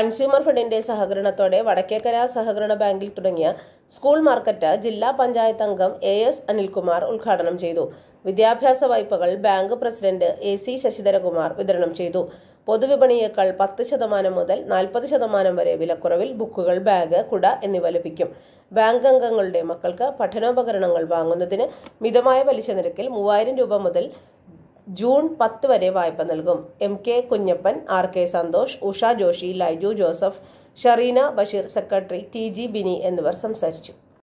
consumer ഫെഡിന്റെ സഹകരണത്തോടെ വടക്കേക്കര സഹകരണ ബാങ്കിൽ തുടങ്ങിയ സ്കൂൾ മാർക്കറ്റ് ജില്ലാ പഞ്ചായത്ത് അംഗം എ എസ് അനിൽകുമാർ ഉദ്ഘാടനം ചെയ്തു വിദ്യാഭ്യാസ വായ്പകൾ bank president A C Sasidharakumar വിതരണം ചെയ്തു പൊതുവിപണിയേക്കാൾ പത്ത് ശതമാനം മുതൽ നാൽപ്പത് ശതമാനം വരെ വിലക്കുറവിൽ ബുക്കുകൾ ബാഗ് കുട എന്നിവ ലഭിക്കും ബാങ്ക് അംഗങ്ങളുടെ മക്കൾക്ക് പഠനോപകരണങ്ങൾ വാങ്ങുന്നതിന് മിതമായ പലിശ നിരക്കിൽ മൂവായിരം രൂപ മുതൽ ജൂൺ പത്ത് വരെ വായ്പ നൽകും M K Kunjappan R K Santhosh Usha Joshi Laiju Joseph Shareena Basheer secretary T G Bini എന്നിവർ സംസാരിച്ചു